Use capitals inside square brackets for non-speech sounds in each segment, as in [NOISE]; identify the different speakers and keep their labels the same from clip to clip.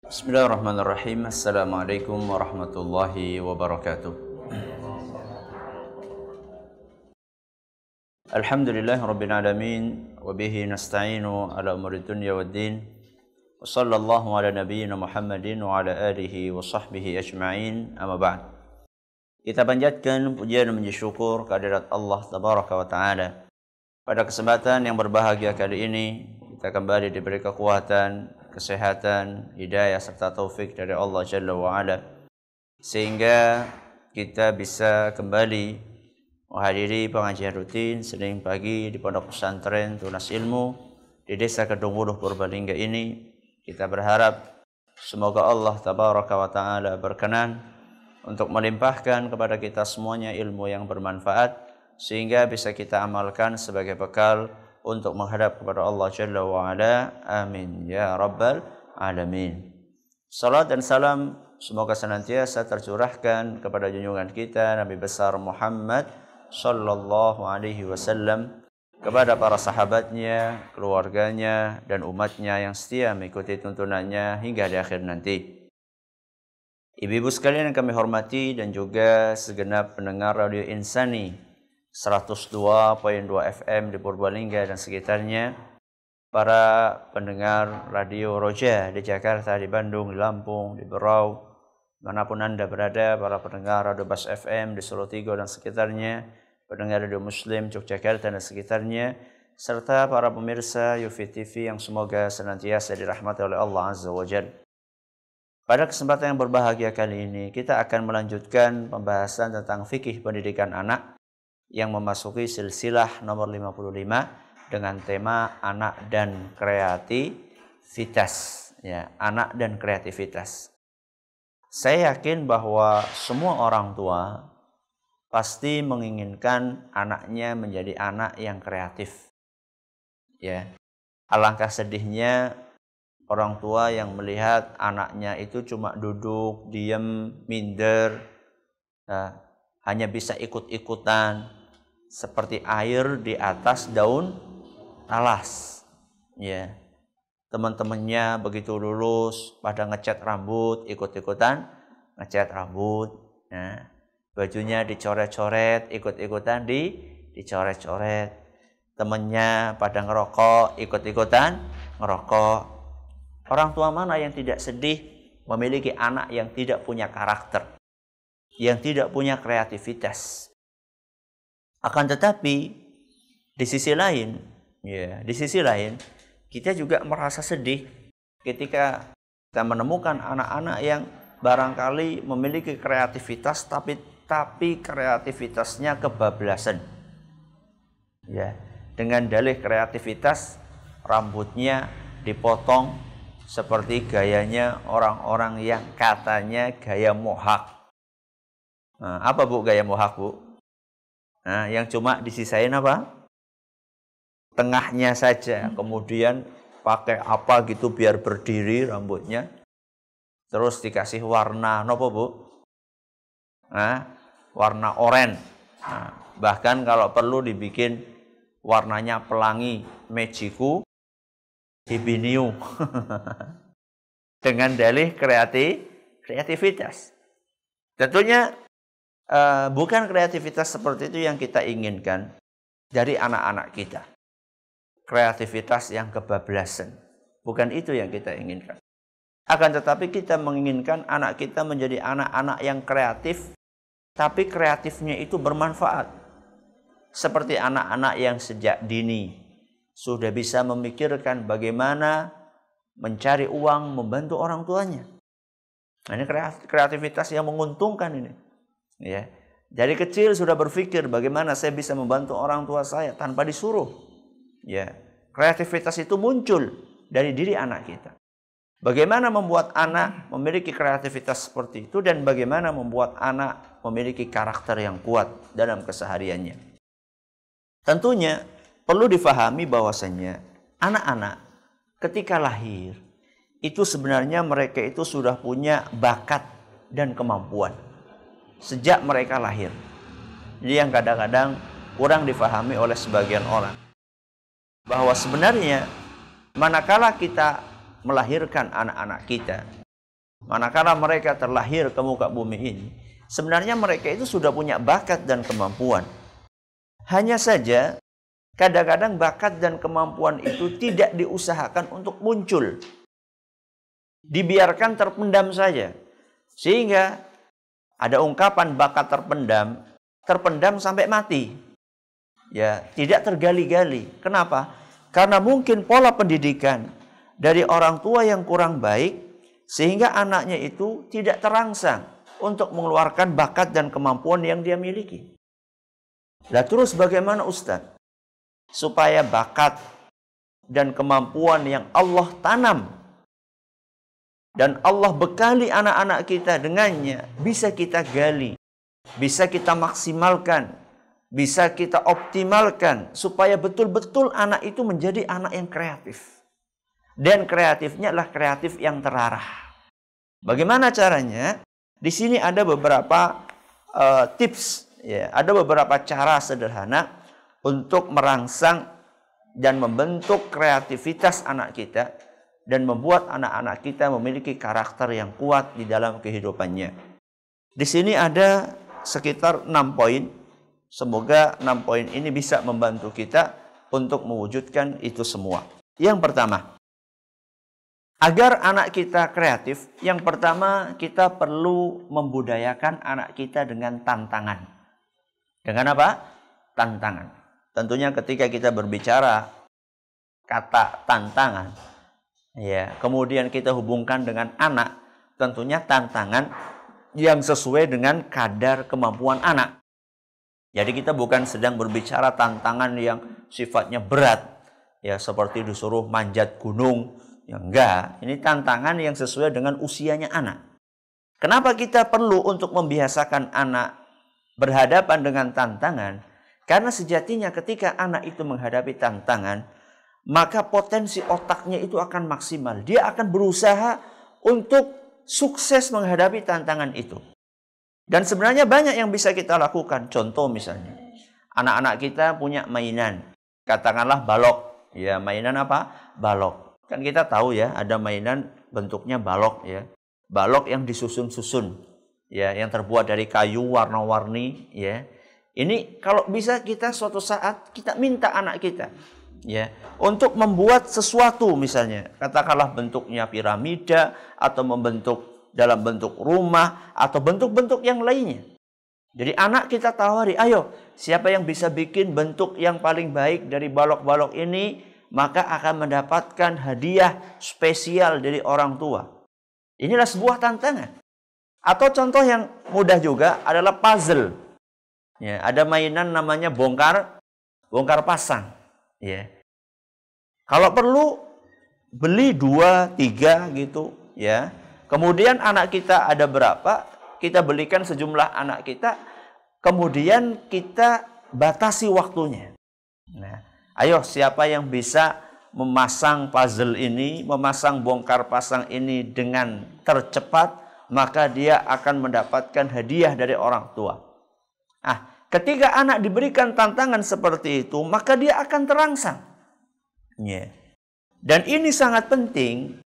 Speaker 1: Bismillahirrahmanirrahim. Assalamualaikum warahmatullahi wabarakatuh. Alhamdulillah rabbil alamin wa nasta'inu ala umur dunya waddin. Wa sallallahu ala nabiyyina Muhammadin wa ala alihi wa sahbihi ajma'in. Amma ba'd. Kita panjatkan pujian dan puji syukur kehadirat Allah tabaraka wa taala. Pada kesempatan yang berbahagia kali ini kita kembali diberi kekuatan kesehatan, hidayah serta taufik dari Allah Jalla wa ala. Sehingga kita bisa kembali menghadiri pengajian rutin Senin pagi di Pondok Pesantren Tunas Ilmu di Desa Kedung Wuluh Purbalingga ini. Kita berharap semoga Allah Tabaraka wa Ta'ala berkenan untuk melimpahkan kepada kita semuanya ilmu yang bermanfaat sehingga bisa kita amalkan sebagai bekal untuk menghadap kepada Allah Jalla wa ala. Amin ya rabbal alamin. Salat dan salam semoga senantiasa tercurahkan kepada junjungan kita Nabi besar Muhammad sallallahu alaihi wasallam kepada para sahabatnya, keluarganya dan umatnya yang setia mengikuti tuntunannya hingga di akhir nanti. Ibu-ibu sekalian yang kami hormati dan juga segenap pendengar Radio Insani 102.2 FM di Purbalingga dan sekitarnya, para pendengar Radio Roja di Jakarta, di Bandung, di Lampung, di Berau, manapun Anda berada, para pendengar Radio Bas FM di Solo Tigo dan sekitarnya, pendengar Radio Muslim Yogyakarta dan sekitarnya, serta para pemirsa Yufi TV yang semoga senantiasa dirahmati oleh Allah Azza wa Jalla. Pada kesempatan yang berbahagia kali ini, kita akan melanjutkan pembahasan tentang fikih pendidikan anak yang memasuki silsilah nomor 55 dengan tema anak dan kreativitas ya anak dan kreativitas saya yakin bahwa semua orang tua pasti menginginkan anaknya menjadi anak yang kreatif ya alangkah sedihnya orang tua yang melihat anaknya itu cuma duduk, diem, minder, nah, hanya bisa ikut-ikutan, seperti air di atas daun alas. Ya. Teman-temannya begitu lulus pada ngecat rambut, ikut-ikutan ngecat rambut. Ya. Bajunya dicoret-coret, ikut-ikutan di dicoret-coret. temannya pada ngerokok, ikut-ikutan ngerokok. Orang tua mana yang tidak sedih memiliki anak yang tidak punya karakter, yang tidak punya kreativitas, akan tetapi di sisi lain, ya, di sisi lain kita juga merasa sedih ketika kita menemukan anak-anak yang barangkali memiliki kreativitas tapi tapi kreativitasnya kebablasan. Ya, dengan dalih kreativitas rambutnya dipotong seperti gayanya orang-orang yang katanya gaya mohak. Nah, apa bu gaya mohak bu? Nah, yang cuma disisain apa? Tengahnya saja. Hmm. Kemudian pakai apa gitu biar berdiri rambutnya. Terus dikasih warna nopo, Bu? Nah, warna oranye. Nah, bahkan kalau perlu dibikin warnanya pelangi mejiku hibiniu. [LAUGHS] Dengan dalih kreatif kreativitas. Tentunya Eh, bukan kreativitas seperti itu yang kita inginkan dari anak-anak kita. Kreativitas yang kebablasan. Bukan itu yang kita inginkan. Akan tetapi kita menginginkan anak kita menjadi anak-anak yang kreatif, tapi kreatifnya itu bermanfaat. Seperti anak-anak yang sejak dini sudah bisa memikirkan bagaimana mencari uang membantu orang tuanya. Nah, ini kreativitas yang menguntungkan ini. Ya. jadi kecil sudah berpikir bagaimana saya bisa membantu orang tua saya tanpa disuruh. Ya. Kreativitas itu muncul dari diri anak kita. Bagaimana membuat anak memiliki kreativitas seperti itu dan bagaimana membuat anak memiliki karakter yang kuat dalam kesehariannya. Tentunya perlu difahami bahwasanya anak-anak ketika lahir itu sebenarnya mereka itu sudah punya bakat dan kemampuan sejak mereka lahir. Jadi yang kadang-kadang kurang difahami oleh sebagian orang. Bahwa sebenarnya manakala kita melahirkan anak-anak kita, manakala mereka terlahir ke muka bumi ini, sebenarnya mereka itu sudah punya bakat dan kemampuan. Hanya saja Kadang-kadang bakat dan kemampuan itu tidak diusahakan untuk muncul. Dibiarkan terpendam saja. Sehingga ada ungkapan bakat terpendam, terpendam sampai mati. Ya, tidak tergali-gali. Kenapa? Karena mungkin pola pendidikan dari orang tua yang kurang baik sehingga anaknya itu tidak terangsang untuk mengeluarkan bakat dan kemampuan yang dia miliki. Lah terus bagaimana Ustaz? Supaya bakat dan kemampuan yang Allah tanam dan Allah bekali anak-anak kita dengannya bisa kita gali bisa kita maksimalkan bisa kita optimalkan supaya betul-betul anak itu menjadi anak yang kreatif dan kreatifnya adalah kreatif yang terarah bagaimana caranya di sini ada beberapa uh, tips ya ada beberapa cara sederhana untuk merangsang dan membentuk kreativitas anak kita dan membuat anak-anak kita memiliki karakter yang kuat di dalam kehidupannya. Di sini ada sekitar enam poin. Semoga enam poin ini bisa membantu kita untuk mewujudkan itu semua. Yang pertama, agar anak kita kreatif, yang pertama kita perlu membudayakan anak kita dengan tantangan. Dengan apa? Tantangan. Tentunya ketika kita berbicara kata tantangan, ya kemudian kita hubungkan dengan anak tentunya tantangan yang sesuai dengan kadar kemampuan anak jadi kita bukan sedang berbicara tantangan yang sifatnya berat ya seperti disuruh manjat gunung ya enggak ini tantangan yang sesuai dengan usianya anak kenapa kita perlu untuk membiasakan anak berhadapan dengan tantangan karena sejatinya ketika anak itu menghadapi tantangan maka potensi otaknya itu akan maksimal. Dia akan berusaha untuk sukses menghadapi tantangan itu. Dan sebenarnya banyak yang bisa kita lakukan. Contoh misalnya, anak-anak kita punya mainan, katakanlah balok. Ya, mainan apa? Balok. Kan kita tahu ya, ada mainan bentuknya balok ya. Balok yang disusun-susun ya, yang terbuat dari kayu warna-warni ya. Ini kalau bisa kita suatu saat kita minta anak kita ya untuk membuat sesuatu misalnya katakanlah bentuknya piramida atau membentuk dalam bentuk rumah atau bentuk-bentuk yang lainnya jadi anak kita tawari ayo siapa yang bisa bikin bentuk yang paling baik dari balok-balok ini maka akan mendapatkan hadiah spesial dari orang tua inilah sebuah tantangan atau contoh yang mudah juga adalah puzzle ya ada mainan namanya bongkar bongkar pasang ya kalau perlu beli dua tiga gitu ya kemudian anak kita ada berapa kita belikan sejumlah anak kita kemudian kita batasi waktunya nah ayo siapa yang bisa memasang puzzle ini memasang bongkar pasang ini dengan tercepat maka dia akan mendapatkan hadiah dari orang tua ah ketika anak diberikan tantangan seperti itu, maka dia akan terangsang. Dan ini sangat penting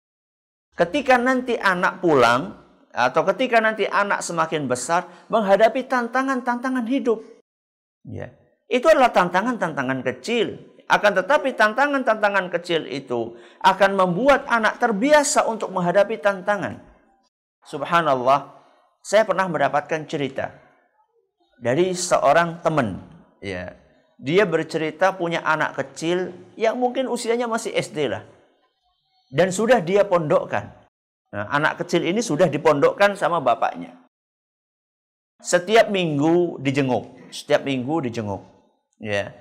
Speaker 1: ketika nanti anak pulang atau ketika nanti anak semakin besar menghadapi tantangan-tantangan hidup. Ya. Itu adalah tantangan-tantangan kecil. Akan tetapi tantangan-tantangan kecil itu akan membuat anak terbiasa untuk menghadapi tantangan. Subhanallah, saya pernah mendapatkan cerita dari seorang teman ya dia bercerita punya anak kecil yang mungkin usianya masih SD lah dan sudah dia pondokkan nah, anak kecil ini sudah dipondokkan sama bapaknya setiap minggu dijenguk setiap minggu dijenguk ya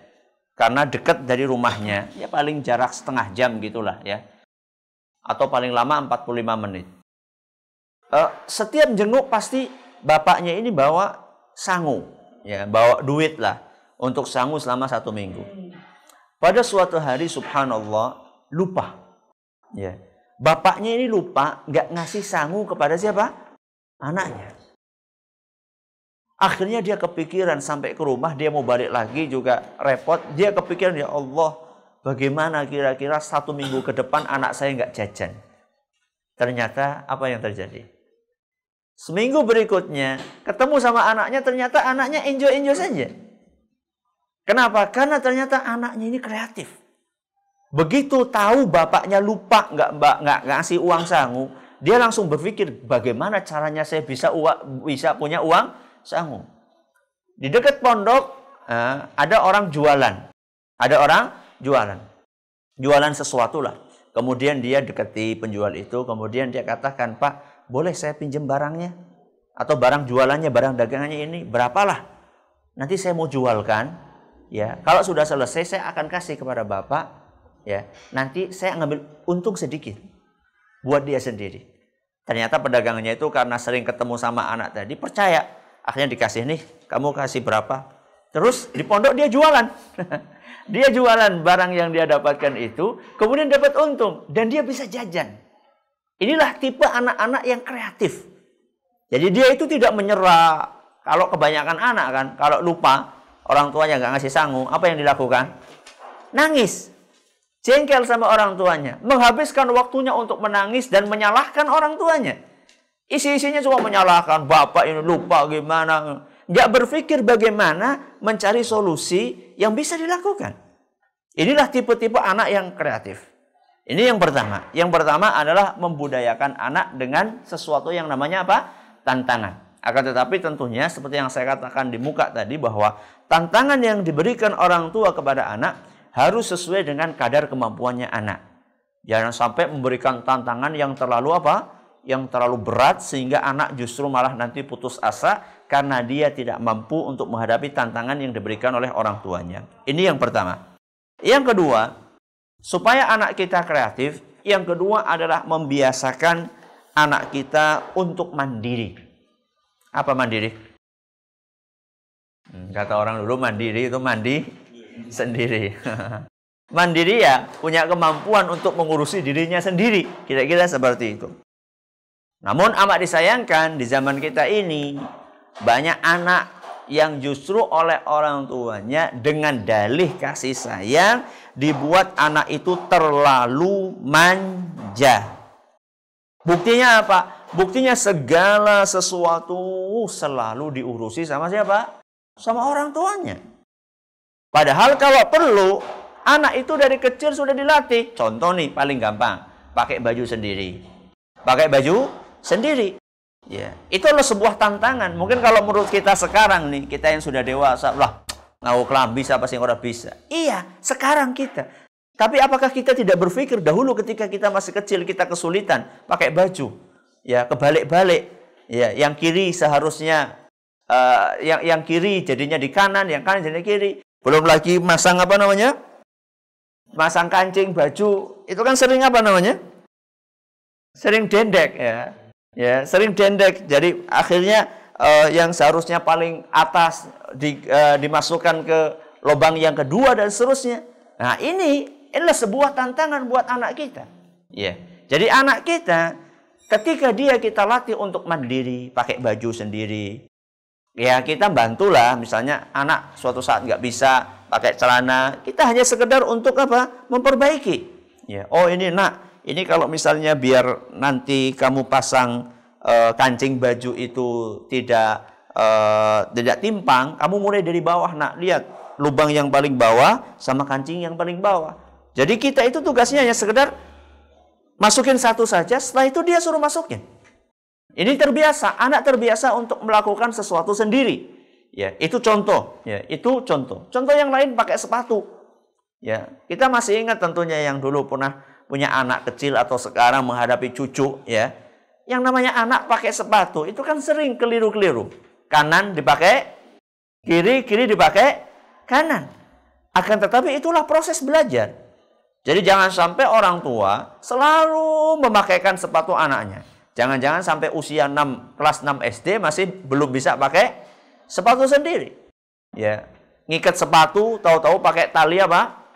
Speaker 1: karena dekat dari rumahnya ya paling jarak setengah jam gitulah ya atau paling lama 45 menit eh, setiap jenguk pasti bapaknya ini bawa sangu, ya kan? bawa duit lah untuk sangu selama satu minggu. Pada suatu hari subhanallah lupa, ya bapaknya ini lupa nggak ngasih sangu kepada siapa anaknya. Akhirnya dia kepikiran sampai ke rumah dia mau balik lagi juga repot. Dia kepikiran ya Allah bagaimana kira-kira satu minggu ke depan anak saya nggak jajan. Ternyata apa yang terjadi? Seminggu berikutnya ketemu sama anaknya ternyata anaknya enjoy-enjoy saja. Kenapa? Karena ternyata anaknya ini kreatif. Begitu tahu bapaknya lupa nggak mbak nggak ngasih uang sangu, dia langsung berpikir bagaimana caranya saya bisa uang, bisa punya uang sangu. Di dekat pondok eh, ada orang jualan, ada orang jualan, jualan sesuatu lah. Kemudian dia dekati penjual itu, kemudian dia katakan Pak, boleh saya pinjam barangnya? Atau barang jualannya, barang dagangannya ini, berapalah? Nanti saya mau jualkan, ya. Kalau sudah selesai, saya akan kasih kepada Bapak, ya. Nanti saya ngambil untung sedikit buat dia sendiri. Ternyata pedagangannya itu karena sering ketemu sama anak tadi, percaya. Akhirnya dikasih nih, kamu kasih berapa? Terus di pondok dia jualan. [LAUGHS] dia jualan barang yang dia dapatkan itu, kemudian dapat untung. Dan dia bisa jajan. Inilah tipe anak-anak yang kreatif. Jadi dia itu tidak menyerah. Kalau kebanyakan anak kan, kalau lupa orang tuanya nggak ngasih sangu, apa yang dilakukan? Nangis. Jengkel sama orang tuanya. Menghabiskan waktunya untuk menangis dan menyalahkan orang tuanya. Isi-isinya cuma menyalahkan bapak ini lupa gimana. Nggak berpikir bagaimana mencari solusi yang bisa dilakukan. Inilah tipe-tipe anak yang kreatif. Ini yang pertama. Yang pertama adalah membudayakan anak dengan sesuatu yang namanya apa? Tantangan. Akan tetapi tentunya seperti yang saya katakan di muka tadi bahwa tantangan yang diberikan orang tua kepada anak harus sesuai dengan kadar kemampuannya anak. Jangan sampai memberikan tantangan yang terlalu apa? Yang terlalu berat sehingga anak justru malah nanti putus asa karena dia tidak mampu untuk menghadapi tantangan yang diberikan oleh orang tuanya. Ini yang pertama. Yang kedua, Supaya anak kita kreatif, yang kedua adalah membiasakan anak kita untuk mandiri. Apa mandiri? Hmm, kata orang dulu mandiri itu mandi sendiri. [LAUGHS] mandiri ya punya kemampuan untuk mengurusi dirinya sendiri. Kira-kira seperti itu. Namun amat disayangkan di zaman kita ini banyak anak yang justru oleh orang tuanya dengan dalih kasih sayang dibuat anak itu terlalu manja. Buktinya apa? Buktinya segala sesuatu selalu diurusi sama siapa? Sama orang tuanya. Padahal kalau perlu anak itu dari kecil sudah dilatih. Contoh nih paling gampang, pakai baju sendiri. Pakai baju sendiri. Ya, itu loh sebuah tantangan. Mungkin kalau menurut kita sekarang nih, kita yang sudah dewasa, lah ngau kelam bisa apa sih orang bisa. Iya, sekarang kita. Tapi apakah kita tidak berpikir dahulu ketika kita masih kecil kita kesulitan pakai baju, ya kebalik-balik, ya yang kiri seharusnya uh, yang yang kiri jadinya di kanan, yang kanan jadinya kiri. Belum lagi masang apa namanya? Masang kancing baju itu kan sering apa namanya? Sering dendek ya ya sering dendek jadi akhirnya uh, yang seharusnya paling atas di, uh, dimasukkan ke lubang yang kedua dan seterusnya nah ini adalah sebuah tantangan buat anak kita ya jadi anak kita ketika dia kita latih untuk mandiri pakai baju sendiri ya kita bantulah misalnya anak suatu saat nggak bisa pakai celana kita hanya sekedar untuk apa memperbaiki ya oh ini nak ini kalau misalnya biar nanti kamu pasang e, kancing baju itu tidak e, tidak timpang, kamu mulai dari bawah. Nak, lihat lubang yang paling bawah sama kancing yang paling bawah. Jadi kita itu tugasnya hanya sekedar masukin satu saja, setelah itu dia suruh masukin. Ini terbiasa, anak terbiasa untuk melakukan sesuatu sendiri. Ya, itu contoh, ya, itu contoh. Contoh yang lain pakai sepatu. Ya, kita masih ingat tentunya yang dulu pernah punya anak kecil atau sekarang menghadapi cucu ya. Yang namanya anak pakai sepatu itu kan sering keliru-keliru. Kanan dipakai kiri, kiri dipakai kanan. Akan tetapi itulah proses belajar. Jadi jangan sampai orang tua selalu memakaikan sepatu anaknya. Jangan-jangan sampai usia 6, kelas 6 SD masih belum bisa pakai sepatu sendiri. Ya, ngikat sepatu tahu-tahu pakai tali apa?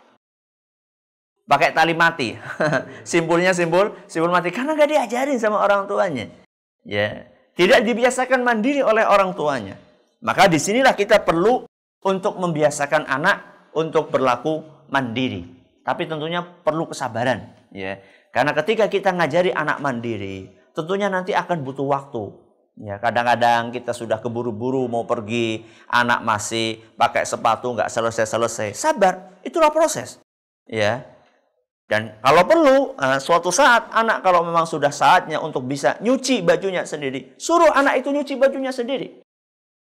Speaker 1: pakai tali mati. [LAUGHS] Simpulnya simpul, simpul mati karena nggak diajarin sama orang tuanya. Ya, tidak dibiasakan mandiri oleh orang tuanya. Maka disinilah kita perlu untuk membiasakan anak untuk berlaku mandiri. Tapi tentunya perlu kesabaran, ya. Karena ketika kita ngajari anak mandiri, tentunya nanti akan butuh waktu. Ya, kadang-kadang kita sudah keburu-buru mau pergi, anak masih pakai sepatu nggak selesai-selesai. Sabar, itulah proses. Ya, dan kalau perlu, eh, suatu saat anak kalau memang sudah saatnya untuk bisa nyuci bajunya sendiri, suruh anak itu nyuci bajunya sendiri.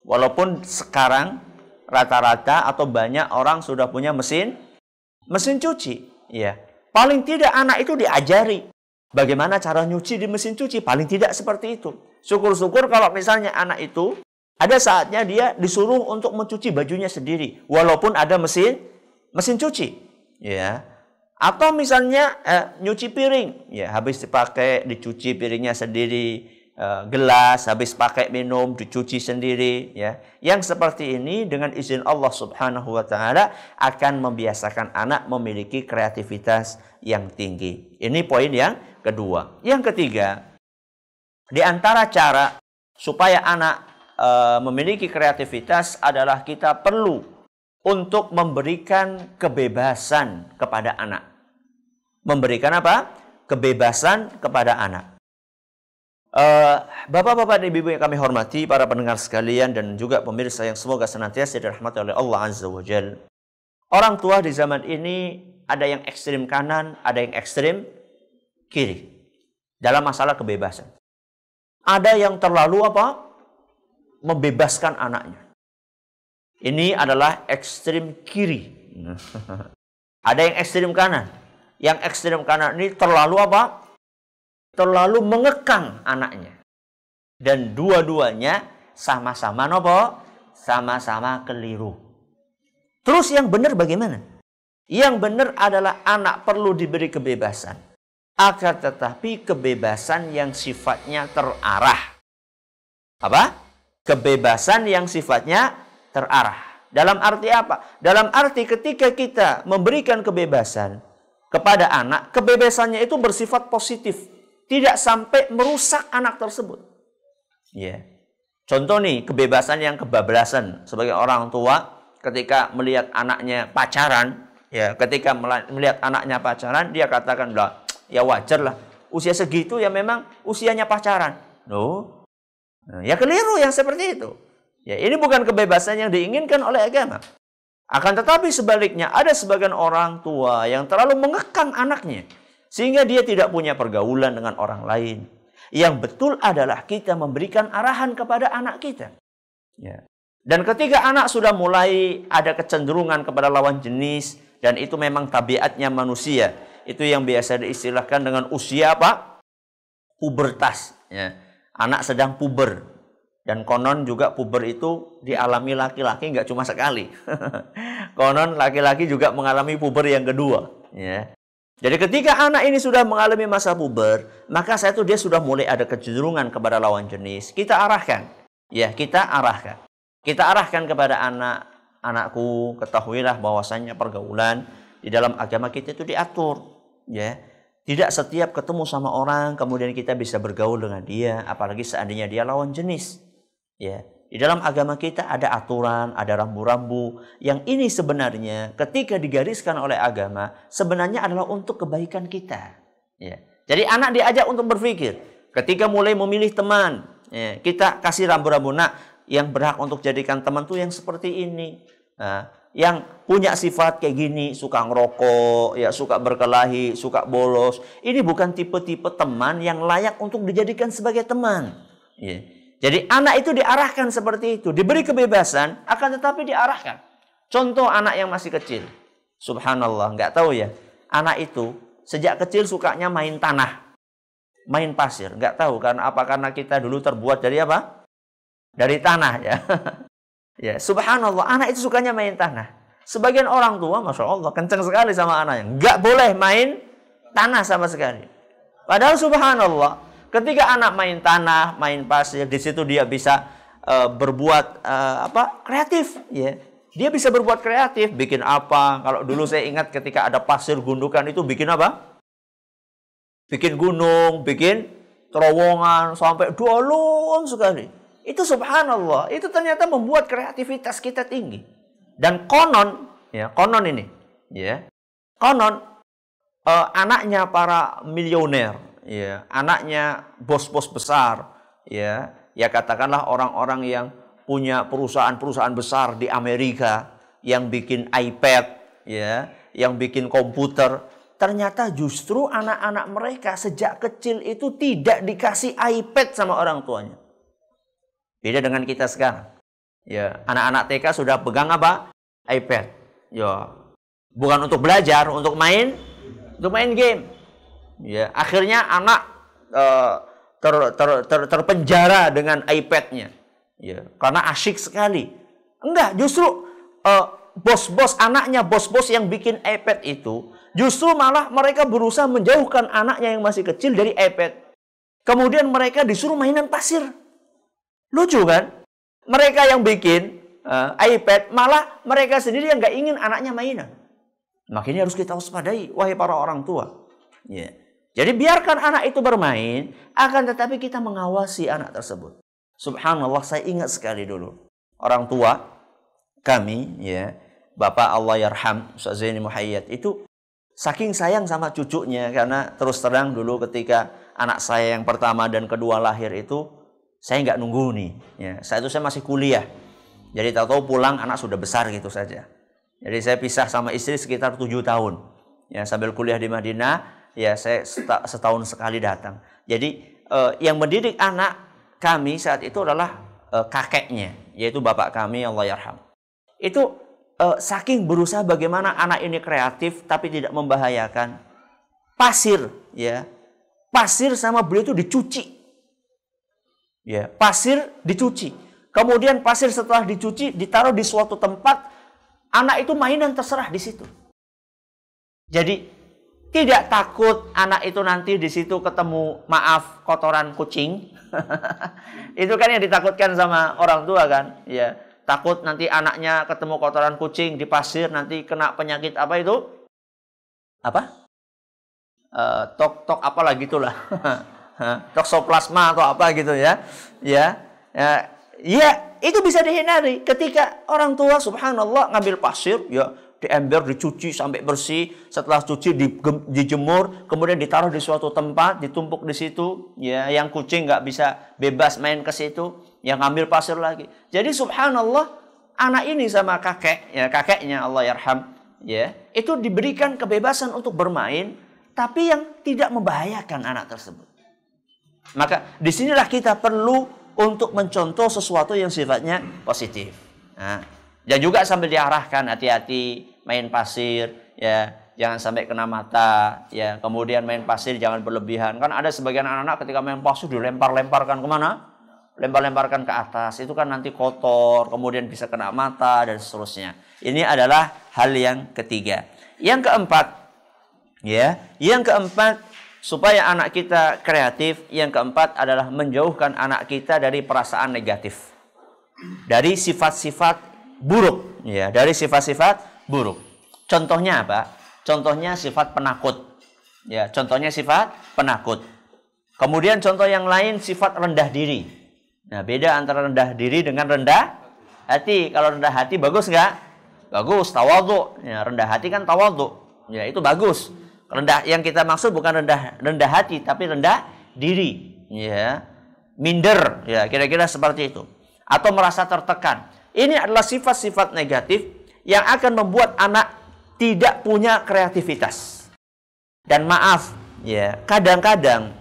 Speaker 1: Walaupun sekarang rata-rata atau banyak orang sudah punya mesin mesin cuci, ya. Paling tidak anak itu diajari bagaimana cara nyuci di mesin cuci, paling tidak seperti itu. Syukur-syukur kalau misalnya anak itu ada saatnya dia disuruh untuk mencuci bajunya sendiri walaupun ada mesin mesin cuci, ya. Atau misalnya eh, nyuci piring, ya habis dipakai dicuci piringnya sendiri, eh, gelas habis pakai minum dicuci sendiri, ya. Yang seperti ini dengan izin Allah Subhanahu wa taala akan membiasakan anak memiliki kreativitas yang tinggi. Ini poin yang kedua. Yang ketiga, di antara cara supaya anak e, memiliki kreativitas adalah kita perlu untuk memberikan kebebasan kepada anak. Memberikan apa? Kebebasan kepada anak. bapak eh, Bapak-bapak dan ibu yang kami hormati, para pendengar sekalian dan juga pemirsa yang semoga senantiasa dirahmati oleh Allah Azza wa Jal. Orang tua di zaman ini ada yang ekstrim kanan, ada yang ekstrim kiri. Dalam masalah kebebasan. Ada yang terlalu apa? Membebaskan anaknya. Ini adalah ekstrim kiri. Ada yang ekstrim kanan. Yang ekstrim kanan ini terlalu apa? Terlalu mengekang anaknya. Dan dua-duanya sama-sama nopo? Sama-sama keliru. Terus yang benar bagaimana? Yang benar adalah anak perlu diberi kebebasan. Agar tetapi kebebasan yang sifatnya terarah. Apa? Kebebasan yang sifatnya terarah. Dalam arti apa? Dalam arti ketika kita memberikan kebebasan kepada anak, kebebasannya itu bersifat positif, tidak sampai merusak anak tersebut. Ya. Contoh nih, kebebasan yang kebablasan sebagai orang tua ketika melihat anaknya pacaran, ya, ketika melihat anaknya pacaran, dia katakan, "Lah, ya wajar lah. Usia segitu ya memang usianya pacaran." loh ya keliru yang seperti itu. Ya, ini bukan kebebasan yang diinginkan oleh agama. Akan tetapi sebaliknya ada sebagian orang tua yang terlalu mengekang anaknya sehingga dia tidak punya pergaulan dengan orang lain. Yang betul adalah kita memberikan arahan kepada anak kita. Ya. Dan ketika anak sudah mulai ada kecenderungan kepada lawan jenis dan itu memang tabiatnya manusia, itu yang biasa diistilahkan dengan usia apa? Pubertas. Ya. Anak sedang puber. Dan konon juga puber itu dialami laki-laki nggak cuma sekali. [LAUGHS] konon laki-laki juga mengalami puber yang kedua. Ya. Jadi ketika anak ini sudah mengalami masa puber, maka saya itu dia sudah mulai ada kecenderungan kepada lawan jenis. Kita arahkan. Ya, kita arahkan. Kita arahkan kepada anak, anakku, ketahuilah bahwasannya pergaulan di dalam agama kita itu diatur. Ya, tidak setiap ketemu sama orang kemudian kita bisa bergaul dengan dia, apalagi seandainya dia lawan jenis. Ya, di dalam agama kita ada aturan, ada rambu-rambu yang ini sebenarnya ketika digariskan oleh agama sebenarnya adalah untuk kebaikan kita. Ya. Jadi anak diajak untuk berpikir ketika mulai memilih teman, ya, kita kasih rambu-rambu nak yang berhak untuk jadikan teman tuh yang seperti ini. Nah, yang punya sifat kayak gini, suka ngerokok, ya suka berkelahi, suka bolos. Ini bukan tipe-tipe teman yang layak untuk dijadikan sebagai teman. Ya. Jadi anak itu diarahkan seperti itu, diberi kebebasan, akan tetapi diarahkan. Contoh anak yang masih kecil, subhanallah, nggak tahu ya. Anak itu sejak kecil sukanya main tanah, main pasir, nggak tahu karena apa karena kita dulu terbuat dari apa? Dari tanah ya. [LAUGHS] ya, subhanallah, anak itu sukanya main tanah. Sebagian orang tua, masya Allah, kenceng sekali sama anaknya, nggak boleh main tanah sama sekali. Padahal subhanallah, Ketika anak main tanah, main pasir, di situ dia bisa uh, berbuat uh, apa? kreatif, ya. Dia bisa berbuat kreatif, bikin apa? Kalau dulu saya ingat ketika ada pasir gundukan itu bikin apa? Bikin gunung, bikin terowongan sampai dolong sekali. Itu subhanallah, itu ternyata membuat kreativitas kita tinggi. Dan konon, ya, konon ini, ya. Konon eh, anaknya para milioner ya, anaknya bos-bos besar, ya, ya katakanlah orang-orang yang punya perusahaan-perusahaan besar di Amerika yang bikin iPad, ya, yang bikin komputer, ternyata justru anak-anak mereka sejak kecil itu tidak dikasih iPad sama orang tuanya. Beda dengan kita sekarang. Ya, anak-anak TK sudah pegang apa? iPad. Ya. Bukan untuk belajar, untuk main, untuk main game ya akhirnya anak uh, eh, ter, ter, ter, terpenjara dengan iPadnya ya karena asyik sekali enggak justru eh, bos-bos anaknya bos-bos yang bikin iPad itu justru malah mereka berusaha menjauhkan anaknya yang masih kecil dari iPad kemudian mereka disuruh mainan pasir lucu kan mereka yang bikin uh, iPad malah mereka sendiri yang nggak ingin anaknya mainan makanya harus kita waspadai wahai para orang tua ya yeah. Jadi biarkan anak itu bermain, akan tetapi kita mengawasi anak tersebut. Subhanallah, saya ingat sekali dulu. Orang tua kami, ya, Bapak Allah Yarham, Ustaz Zaini Muhayyad, itu saking sayang sama cucunya. Karena terus terang dulu ketika anak saya yang pertama dan kedua lahir itu, saya nggak nunggu nih. Ya, saya itu saya masih kuliah. Jadi tak tahu pulang anak sudah besar gitu saja. Jadi saya pisah sama istri sekitar tujuh tahun. Ya, sambil kuliah di Madinah, ya saya setahun sekali datang. Jadi eh, yang mendidik anak kami saat itu adalah eh, kakeknya, yaitu bapak kami Allah yarham. Itu eh, saking berusaha bagaimana anak ini kreatif tapi tidak membahayakan pasir, ya pasir sama beliau itu dicuci, ya pasir dicuci. Kemudian pasir setelah dicuci ditaruh di suatu tempat, anak itu mainan terserah di situ. Jadi tidak takut anak itu nanti di situ ketemu maaf kotoran kucing. [LAUGHS] itu kan yang ditakutkan sama orang tua kan, ya. Takut nanti anaknya ketemu kotoran kucing di pasir nanti kena penyakit apa itu? Apa? E, eh, tok tok apa lah gitulah. [LAUGHS] Toksoplasma atau apa gitu ya. Iya. Ya. Ya, ya itu bisa dihindari ketika orang tua subhanallah ngambil pasir ya di ember dicuci sampai bersih, setelah cuci dijemur, kemudian ditaruh di suatu tempat, ditumpuk di situ, ya yang kucing nggak bisa bebas main ke situ, yang ngambil pasir lagi. Jadi subhanallah anak ini sama kakek, ya kakeknya Allah yarham, ya itu diberikan kebebasan untuk bermain, tapi yang tidak membahayakan anak tersebut. Maka disinilah kita perlu untuk mencontoh sesuatu yang sifatnya positif. Nah, dan juga sambil diarahkan hati-hati main pasir ya, jangan sampai kena mata ya. Kemudian main pasir jangan berlebihan. Kan ada sebagian anak-anak ketika main pasir dilempar-lemparkan kemana? Lempar-lemparkan ke atas. Itu kan nanti kotor, kemudian bisa kena mata dan seterusnya. Ini adalah hal yang ketiga. Yang keempat ya, yang keempat supaya anak kita kreatif, yang keempat adalah menjauhkan anak kita dari perasaan negatif. Dari sifat-sifat buruk ya dari sifat-sifat buruk contohnya apa contohnya sifat penakut ya contohnya sifat penakut kemudian contoh yang lain sifat rendah diri nah beda antara rendah diri dengan rendah hati kalau rendah hati bagus nggak bagus tawadu ya rendah hati kan tawadu ya itu bagus rendah yang kita maksud bukan rendah rendah hati tapi rendah diri ya minder ya kira-kira seperti itu atau merasa tertekan ini adalah sifat-sifat negatif yang akan membuat anak tidak punya kreativitas. Dan maaf, ya, kadang-kadang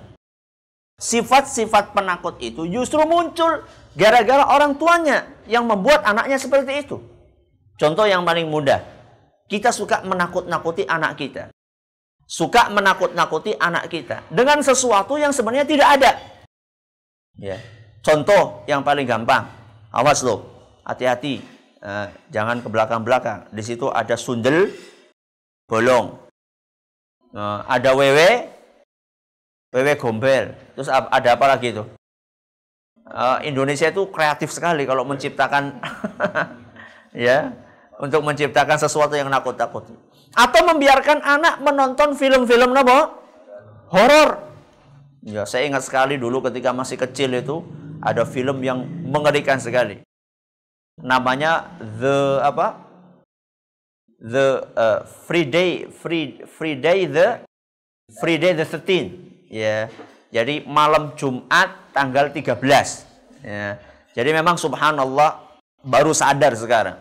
Speaker 1: sifat-sifat penakut itu justru muncul gara-gara orang tuanya yang membuat anaknya seperti itu. Contoh yang paling mudah, kita suka menakut-nakuti anak kita. Suka menakut-nakuti anak kita dengan sesuatu yang sebenarnya tidak ada. Ya. Contoh yang paling gampang, awas loh hati-hati eh, jangan ke belakang-belakang di situ ada sundel bolong eh, ada wewe wewe gombel terus ada apa lagi itu eh, Indonesia itu kreatif sekali kalau menciptakan [LAUGHS] ya untuk menciptakan sesuatu yang nakut-nakuti atau membiarkan anak menonton film-film nabo horor ya saya ingat sekali dulu ketika masih kecil itu ada film yang mengerikan sekali namanya the apa the uh, free day free free day the free day the 13 ya yeah. jadi malam Jumat tanggal 13 ya yeah. jadi memang subhanallah baru sadar sekarang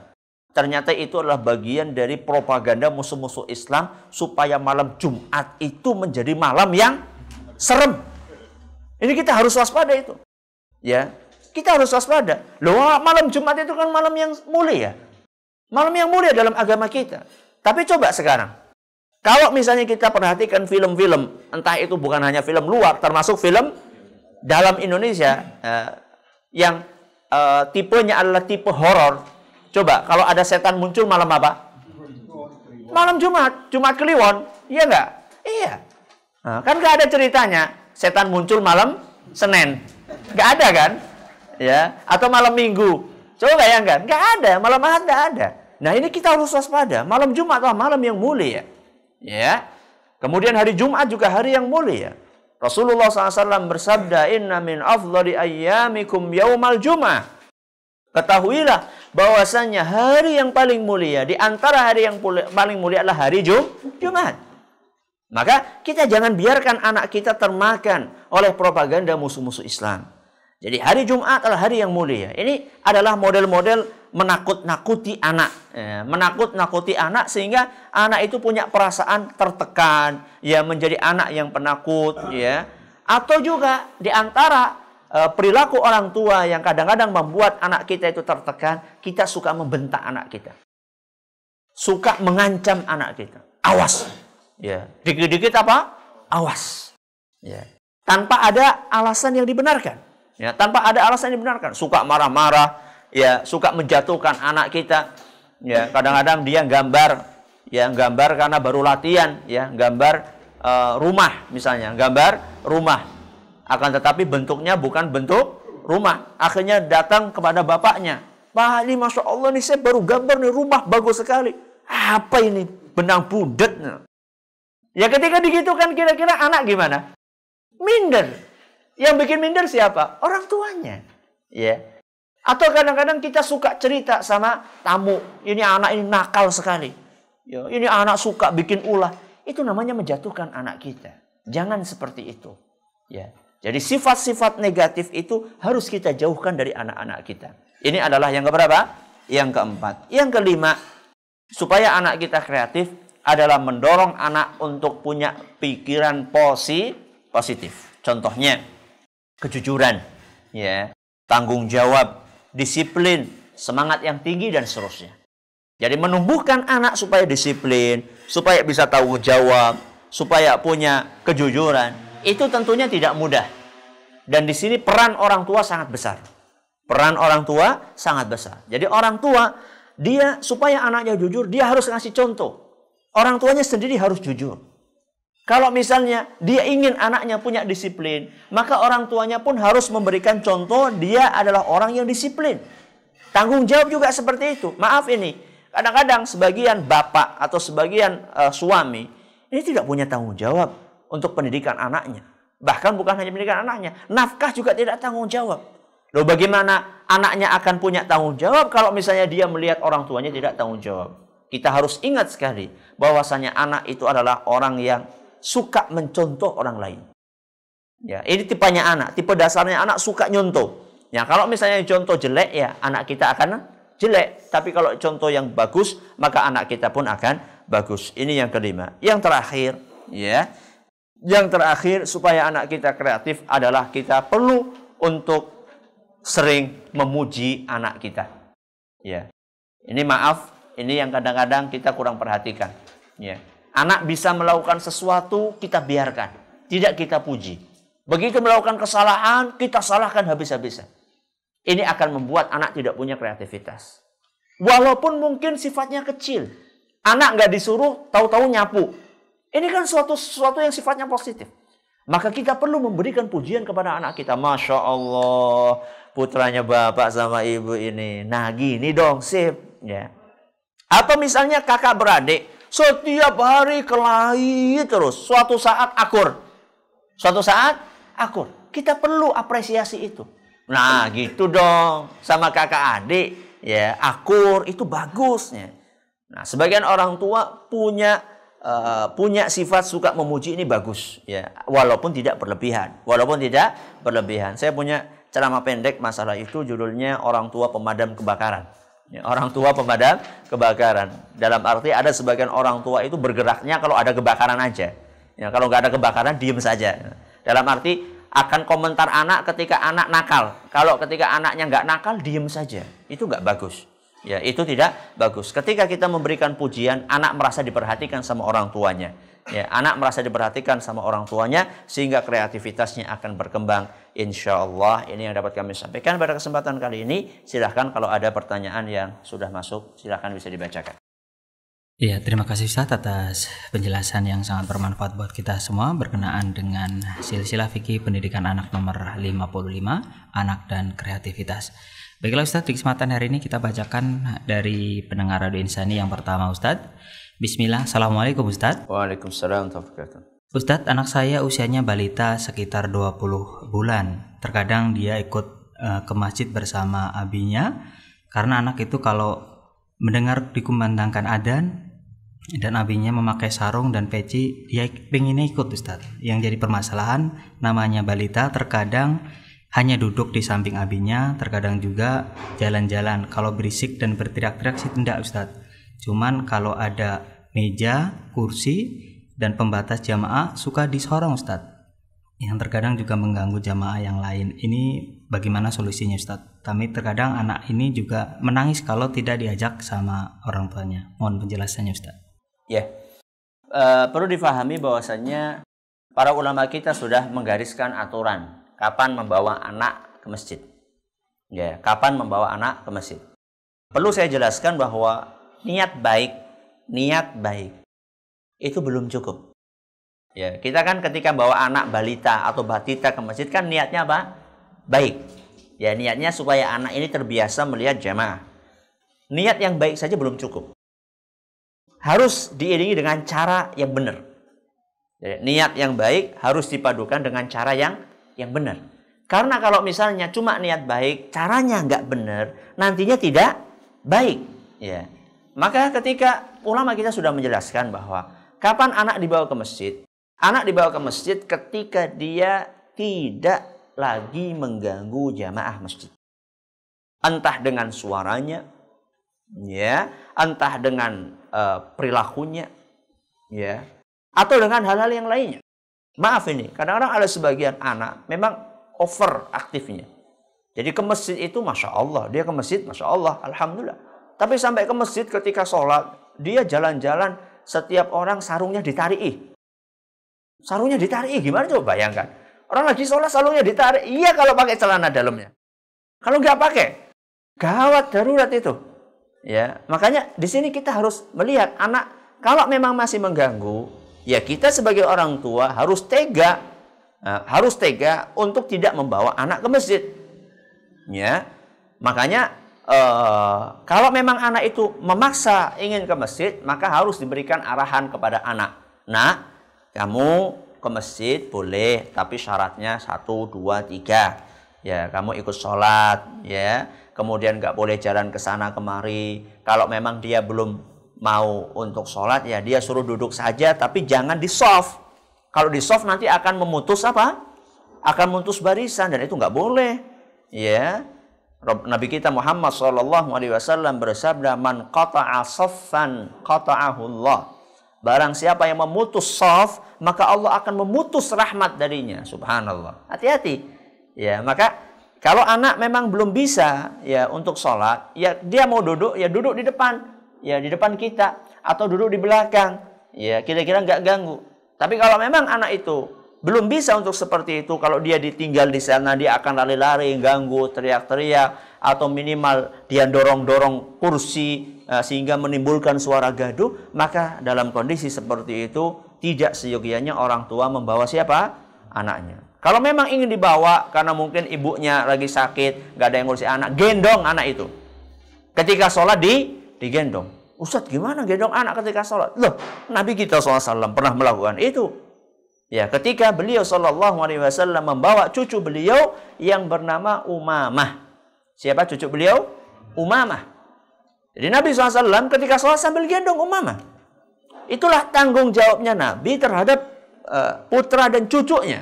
Speaker 1: ternyata itu adalah bagian dari propaganda musuh-musuh Islam supaya malam Jumat itu menjadi malam yang serem ini kita harus waspada itu ya yeah. Kita harus waspada. Loh, malam Jumat itu kan malam yang mulia. Ya? Malam yang mulia dalam agama kita. Tapi coba sekarang. Kalau misalnya kita perhatikan film-film, entah itu bukan hanya film luar, termasuk film dalam Indonesia eh, yang eh, tipenya adalah tipe horor. Coba kalau ada setan muncul malam apa? Malam Jumat, Jumat Kliwon, iya nggak? Iya. Nah, kan nggak ada ceritanya setan muncul malam Senin, nggak ada kan? ya atau malam minggu coba bayangkan nggak ada malam ahad nggak ada nah ini kita harus waspada malam jumat lah malam yang mulia ya kemudian hari jumat juga hari yang mulia Rasulullah SAW bersabda inna min afdhali ayyamikum yaumal jumat Ketahuilah bahwasanya hari yang paling mulia di antara hari yang paling mulia adalah hari Jum, Jumat. Maka kita jangan biarkan anak kita termakan oleh propaganda musuh-musuh Islam. Jadi hari Jumat adalah hari yang mulia. Ini adalah model-model menakut-nakuti anak. Ya, menakut-nakuti anak sehingga anak itu punya perasaan tertekan, ya menjadi anak yang penakut, ya. Atau juga di antara e, perilaku orang tua yang kadang-kadang membuat anak kita itu tertekan, kita suka membentak anak kita. Suka mengancam anak kita. Awas. Ya, dikit-dikit apa? Awas. Ya. Tanpa ada alasan yang dibenarkan ya tanpa ada alasan yang dibenarkan suka marah-marah ya suka menjatuhkan anak kita ya kadang-kadang dia gambar ya gambar karena baru latihan ya gambar uh, rumah misalnya gambar rumah akan tetapi bentuknya bukan bentuk rumah akhirnya datang kepada bapaknya Pak ini, Masya Allah nih saya baru gambar nih rumah bagus sekali apa ini benang pudet ya ketika digitukan kira-kira anak gimana minder yang bikin minder siapa? Orang tuanya. Ya. Atau kadang-kadang kita suka cerita sama tamu. Ini anak ini nakal sekali. Ya, ini anak suka bikin ulah. Itu namanya menjatuhkan anak kita. Jangan seperti itu. Ya. Jadi sifat-sifat negatif itu harus kita jauhkan dari anak-anak kita. Ini adalah yang keberapa? Yang keempat. Yang kelima, supaya anak kita kreatif adalah mendorong anak untuk punya pikiran posi positif. Contohnya, kejujuran, ya, tanggung jawab, disiplin, semangat yang tinggi dan seterusnya. Jadi menumbuhkan anak supaya disiplin, supaya bisa tahu jawab, supaya punya kejujuran, itu tentunya tidak mudah. Dan di sini peran orang tua sangat besar. Peran orang tua sangat besar. Jadi orang tua dia supaya anaknya jujur, dia harus ngasih contoh. Orang tuanya sendiri harus jujur. Kalau misalnya dia ingin anaknya punya disiplin, maka orang tuanya pun harus memberikan contoh dia adalah orang yang disiplin. Tanggung jawab juga seperti itu. Maaf ini, kadang-kadang sebagian bapak atau sebagian uh, suami ini tidak punya tanggung jawab untuk pendidikan anaknya. Bahkan bukan hanya pendidikan anaknya, nafkah juga tidak tanggung jawab. Loh bagaimana anaknya akan punya tanggung jawab kalau misalnya dia melihat orang tuanya tidak tanggung jawab? Kita harus ingat sekali bahwasanya anak itu adalah orang yang suka mencontoh orang lain. Ya, ini tipenya anak. Tipe dasarnya anak suka nyontoh. Ya, kalau misalnya contoh jelek ya anak kita akan jelek. Tapi kalau contoh yang bagus maka anak kita pun akan bagus. Ini yang kelima. Yang terakhir, ya. Yang terakhir supaya anak kita kreatif adalah kita perlu untuk sering memuji anak kita. Ya. Ini maaf, ini yang kadang-kadang kita kurang perhatikan. Ya. Anak bisa melakukan sesuatu, kita biarkan. Tidak kita puji. Begitu melakukan kesalahan, kita salahkan habis-habisan. Ini akan membuat anak tidak punya kreativitas. Walaupun mungkin sifatnya kecil. Anak nggak disuruh, tahu-tahu nyapu. Ini kan suatu sesuatu yang sifatnya positif. Maka kita perlu memberikan pujian kepada anak kita. Masya Allah, putranya bapak sama ibu ini. Nah gini dong, sip. Ya. Atau misalnya kakak beradik setiap hari kelahi terus. Suatu saat akur. Suatu saat akur. Kita perlu apresiasi itu. Nah gitu dong. Sama kakak adik. Ya akur itu bagusnya. Nah sebagian orang tua punya uh, punya sifat suka memuji ini bagus. ya Walaupun tidak berlebihan. Walaupun tidak berlebihan. Saya punya ceramah pendek masalah itu judulnya orang tua pemadam kebakaran. Ya, orang tua pemadam kebakaran. Dalam arti ada sebagian orang tua itu bergeraknya kalau ada kebakaran aja. Ya, kalau nggak ada kebakaran diem saja. Dalam arti akan komentar anak ketika anak nakal. Kalau ketika anaknya nggak nakal diem saja. Itu nggak bagus. Ya, itu tidak bagus. Ketika kita memberikan pujian, anak merasa diperhatikan sama orang tuanya. Ya, anak merasa diperhatikan sama orang tuanya sehingga kreativitasnya akan berkembang. Insya Allah ini yang dapat kami sampaikan pada kesempatan kali ini. Silahkan kalau ada pertanyaan yang sudah masuk, silahkan bisa dibacakan.
Speaker 2: Ya, terima kasih Ustaz atas penjelasan yang sangat bermanfaat buat kita semua berkenaan dengan silsilah fikih pendidikan anak nomor 55, anak dan kreativitas. Baiklah Ustaz, di kesempatan hari ini kita bacakan dari pendengar Radio Insani yang pertama Ustaz. Bismillah, Assalamualaikum Ustadz. Waalaikumsalam Ustadz, anak saya usianya balita sekitar 20 bulan. Terkadang dia ikut uh, ke masjid bersama abinya karena anak itu kalau mendengar dikumandangkan adan dan abinya memakai sarung dan peci, dia ingin ikut Ustadz. Yang jadi permasalahan namanya balita terkadang hanya duduk di samping abinya, terkadang juga jalan-jalan. Kalau berisik dan berteriak-teriak sih tidak Ustadz. Cuman kalau ada meja, kursi, dan pembatas jamaah suka disorong Ustadz yang terkadang juga mengganggu jamaah yang lain. Ini bagaimana solusinya Ustaz? Kami terkadang anak ini juga menangis kalau tidak diajak sama orang tuanya. Mohon penjelasannya Ustaz.
Speaker 1: Ya, uh, perlu difahami bahwasannya para ulama kita sudah menggariskan aturan kapan membawa anak ke masjid. Ya, kapan membawa anak ke masjid. Perlu saya jelaskan bahwa niat baik, niat baik itu belum cukup. Ya, kita kan ketika bawa anak balita atau batita ke masjid kan niatnya apa? Baik. Ya, niatnya supaya anak ini terbiasa melihat jamaah. Niat yang baik saja belum cukup. Harus diiringi dengan cara yang benar. Jadi, ya, niat yang baik harus dipadukan dengan cara yang yang benar. Karena kalau misalnya cuma niat baik, caranya nggak benar, nantinya tidak baik. Ya. Maka ketika ulama kita sudah menjelaskan bahwa kapan anak dibawa ke masjid? Anak dibawa ke masjid ketika dia tidak lagi mengganggu jamaah masjid. Entah dengan suaranya, ya, entah dengan uh, perilakunya, ya, atau dengan hal-hal yang lainnya. Maaf ini, kadang-kadang ada sebagian anak memang over aktifnya. Jadi ke masjid itu masya Allah, dia ke masjid masya Allah, alhamdulillah. Tapi sampai ke masjid ketika sholat, dia jalan-jalan setiap orang sarungnya ditarik. Sarungnya ditarik, gimana coba bayangkan? Orang lagi sholat sarungnya ditarik. Iya kalau pakai celana dalamnya. Kalau nggak pakai, gawat darurat itu. Ya, makanya di sini kita harus melihat anak kalau memang masih mengganggu, ya kita sebagai orang tua harus tega, harus tega untuk tidak membawa anak ke masjid. Ya, makanya uh, kalau memang anak itu memaksa ingin ke masjid, maka harus diberikan arahan kepada anak. Nah, kamu ke masjid boleh, tapi syaratnya satu, dua, tiga. Ya, kamu ikut sholat, ya. Kemudian nggak boleh jalan ke sana kemari. Kalau memang dia belum mau untuk sholat, ya dia suruh duduk saja, tapi jangan di soft. Kalau di soft nanti akan memutus apa? Akan memutus barisan dan itu nggak boleh. Ya, Nabi kita Muhammad Shallallahu Alaihi Wasallam bersabda, "Man qata'a saffan qata'ahu Allah." Barang siapa yang memutus saf, maka Allah akan memutus rahmat darinya. Subhanallah. Hati-hati. Ya, maka kalau anak memang belum bisa ya untuk sholat, ya dia mau duduk, ya duduk di depan, ya di depan kita, atau duduk di belakang, ya kira-kira nggak ganggu. Tapi kalau memang anak itu belum bisa untuk seperti itu kalau dia ditinggal di sana dia akan lari-lari ganggu teriak-teriak atau minimal dia dorong-dorong kursi eh, sehingga menimbulkan suara gaduh maka dalam kondisi seperti itu tidak seyogianya orang tua membawa siapa anaknya kalau memang ingin dibawa karena mungkin ibunya lagi sakit nggak ada yang ngurusin anak gendong anak itu ketika sholat di digendong Ustadz gimana gendong anak ketika sholat loh Nabi kita saw pernah melakukan itu Ya, ketika beliau sallallahu Alaihi Wasallam membawa cucu beliau yang bernama Umamah. Siapa cucu beliau? Umamah. Jadi Nabi SAW ketika sholat sambil gendong Umamah. Itulah tanggung jawabnya Nabi terhadap uh, putra dan cucunya.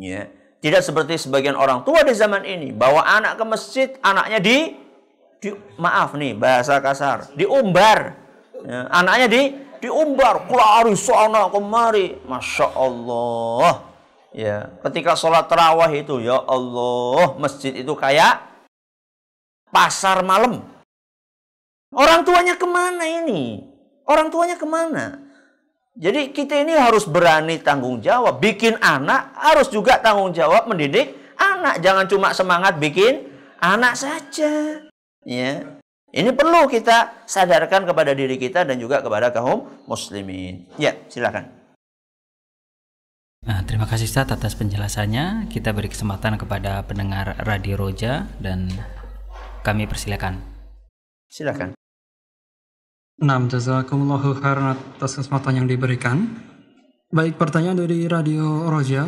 Speaker 1: Ya. Tidak seperti sebagian orang tua di zaman ini bawa anak ke masjid, anaknya di, di maaf nih bahasa kasar, diumbar. Ya, anaknya di diumbar arus sana kemari masya Allah ya ketika sholat terawih itu ya Allah masjid itu kayak pasar malam orang tuanya kemana ini orang tuanya kemana jadi kita ini harus berani tanggung jawab bikin anak harus juga tanggung jawab mendidik anak jangan cuma semangat bikin anak saja ya ini perlu kita sadarkan kepada diri kita dan juga kepada kaum muslimin. Ya, silakan.
Speaker 2: Nah, terima kasih Ustaz atas penjelasannya. Kita beri kesempatan kepada pendengar Radio Roja dan kami persilakan. Silakan. Nam jazakumullahu khairan atas kesempatan yang diberikan.
Speaker 3: Baik pertanyaan dari Radio Roja.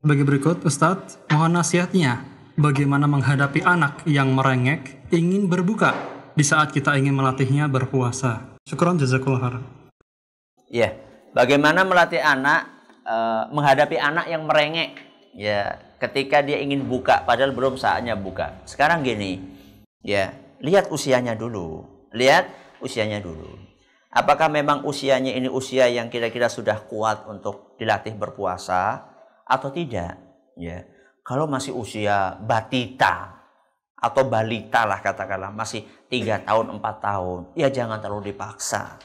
Speaker 3: Bagi berikut, Ustaz, mohon nasihatnya bagaimana menghadapi anak yang merengek ingin berbuka di saat kita ingin melatihnya berpuasa. Syukron jazakallah khairan.
Speaker 1: Ya, bagaimana melatih anak uh, menghadapi anak yang merengek? Ya, ketika dia ingin buka padahal belum saatnya buka. Sekarang gini, ya, lihat usianya dulu. Lihat usianya dulu. Apakah memang usianya ini usia yang kira-kira sudah kuat untuk dilatih berpuasa atau tidak? Ya. Kalau masih usia batita, atau balita lah katakanlah masih tiga tahun empat tahun ya jangan terlalu dipaksa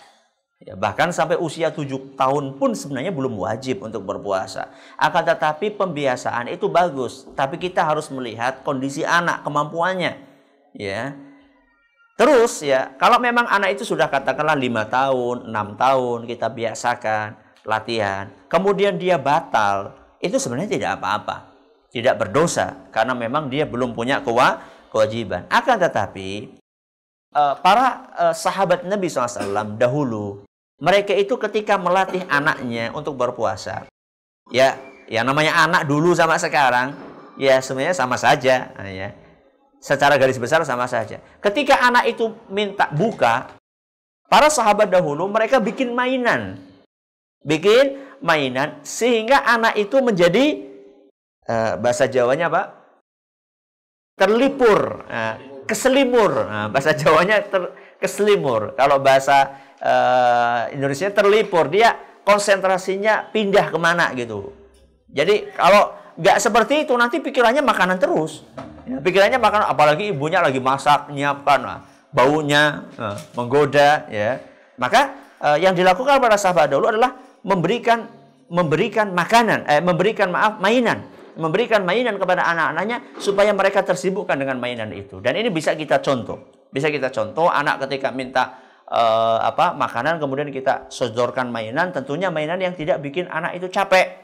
Speaker 1: ya, bahkan sampai usia tujuh tahun pun sebenarnya belum wajib untuk berpuasa akan tetapi pembiasaan itu bagus tapi kita harus melihat kondisi anak kemampuannya ya terus ya kalau memang anak itu sudah katakanlah lima tahun enam tahun kita biasakan latihan kemudian dia batal itu sebenarnya tidak apa-apa tidak berdosa karena memang dia belum punya kuat kewajiban. Akan tetapi eh, para eh, sahabat Nabi SAW dahulu mereka itu ketika melatih anaknya untuk berpuasa ya ya namanya anak dulu sama sekarang ya semuanya sama saja ah, ya secara garis besar sama saja ketika anak itu minta buka para sahabat dahulu mereka bikin mainan bikin mainan sehingga anak itu menjadi eh, bahasa Jawanya apa terlipur, ah. keselimur. Ah, bahasa Jawanya ter, keselimur. Kalau bahasa uh, Indonesia terlipur, dia konsentrasinya pindah kemana gitu. Jadi kalau nggak seperti itu nanti pikirannya makanan terus. Ya, pikirannya makanan, apalagi ibunya lagi masak, nyiapkan, nah, baunya nah, menggoda, ya. Maka uh, yang dilakukan para sahabat dulu adalah memberikan memberikan makanan, eh, memberikan maaf mainan memberikan mainan kepada anak-anaknya supaya mereka tersibukkan dengan mainan itu. Dan ini bisa kita contoh. Bisa kita contoh anak ketika minta uh, apa makanan kemudian kita sodorkan mainan, tentunya mainan yang tidak bikin anak itu capek.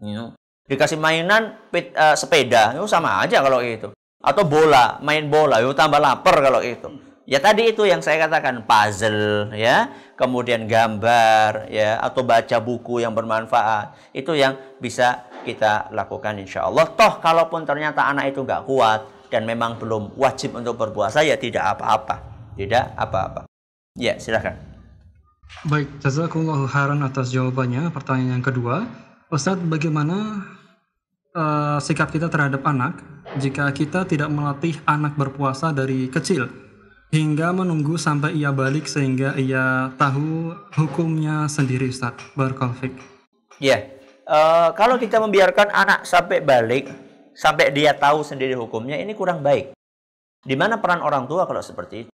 Speaker 1: You ya. Dikasih mainan pit, uh, sepeda, itu sama aja kalau itu. Atau bola, main bola, itu tambah lapar kalau itu. Ya tadi itu yang saya katakan puzzle ya, kemudian gambar ya atau baca buku yang bermanfaat. Itu yang bisa kita lakukan insya Allah. Toh kalaupun ternyata anak itu nggak kuat dan memang belum wajib untuk berpuasa ya tidak apa-apa. Tidak apa-apa. Ya silahkan.
Speaker 3: Baik, jazakumullah khairan atas jawabannya. Pertanyaan yang kedua, Ustadz bagaimana uh, sikap kita terhadap anak jika kita tidak melatih anak berpuasa dari kecil hingga menunggu sampai ia balik sehingga ia tahu hukumnya sendiri Ustadz. berkonflik
Speaker 1: Ya, Eh, kalau kita membiarkan anak sampai balik, sampai dia tahu sendiri hukumnya, ini kurang baik. Di mana peran orang tua kalau seperti itu?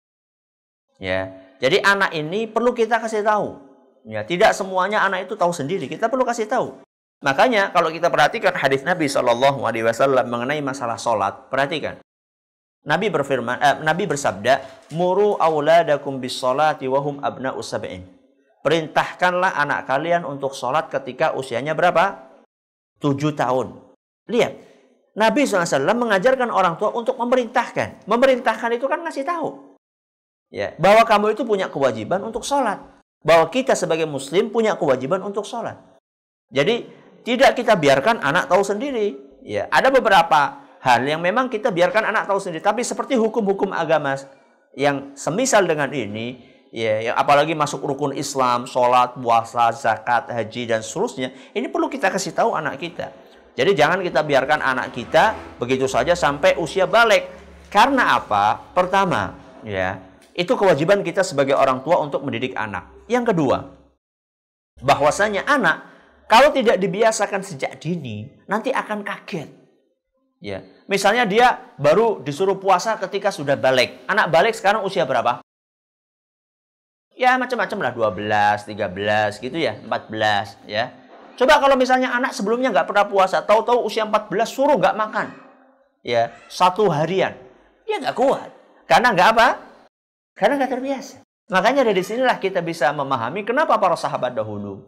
Speaker 1: Ya, jadi anak ini perlu kita kasih tahu. Ya, tidak semuanya anak itu tahu sendiri. Kita perlu kasih tahu. Makanya kalau kita perhatikan hadis Nabi Shallallahu Alaihi Wasallam mengenai masalah sholat, perhatikan. Nabi berfirman, eh, Nabi bersabda, "Muru awladakum bis sholati wahum abna usabain perintahkanlah anak kalian untuk sholat ketika usianya berapa? Tujuh tahun. Lihat, Nabi SAW mengajarkan orang tua untuk memerintahkan. Memerintahkan itu kan ngasih tahu. Ya, bahwa kamu itu punya kewajiban untuk sholat. Bahwa kita sebagai muslim punya kewajiban untuk sholat. Jadi tidak kita biarkan anak tahu sendiri. Ya, ada beberapa hal yang memang kita biarkan anak tahu sendiri. Tapi seperti hukum-hukum agama yang semisal dengan ini, ya, ya apalagi masuk rukun Islam, sholat, puasa, zakat, haji dan seterusnya. Ini perlu kita kasih tahu anak kita. Jadi jangan kita biarkan anak kita begitu saja sampai usia balik. Karena apa? Pertama, ya, itu kewajiban kita sebagai orang tua untuk mendidik anak. Yang kedua, bahwasanya anak kalau tidak dibiasakan sejak dini, nanti akan kaget. Ya, misalnya dia baru disuruh puasa ketika sudah balik. Anak balik sekarang usia berapa? ya macam-macam lah 12, 13 gitu ya, 14 ya. Coba kalau misalnya anak sebelumnya nggak pernah puasa, tahu-tahu usia 14 suruh nggak makan. Ya, satu harian. Dia nggak kuat. Karena nggak apa? Karena nggak terbiasa. Makanya dari sinilah kita bisa memahami kenapa para sahabat dahulu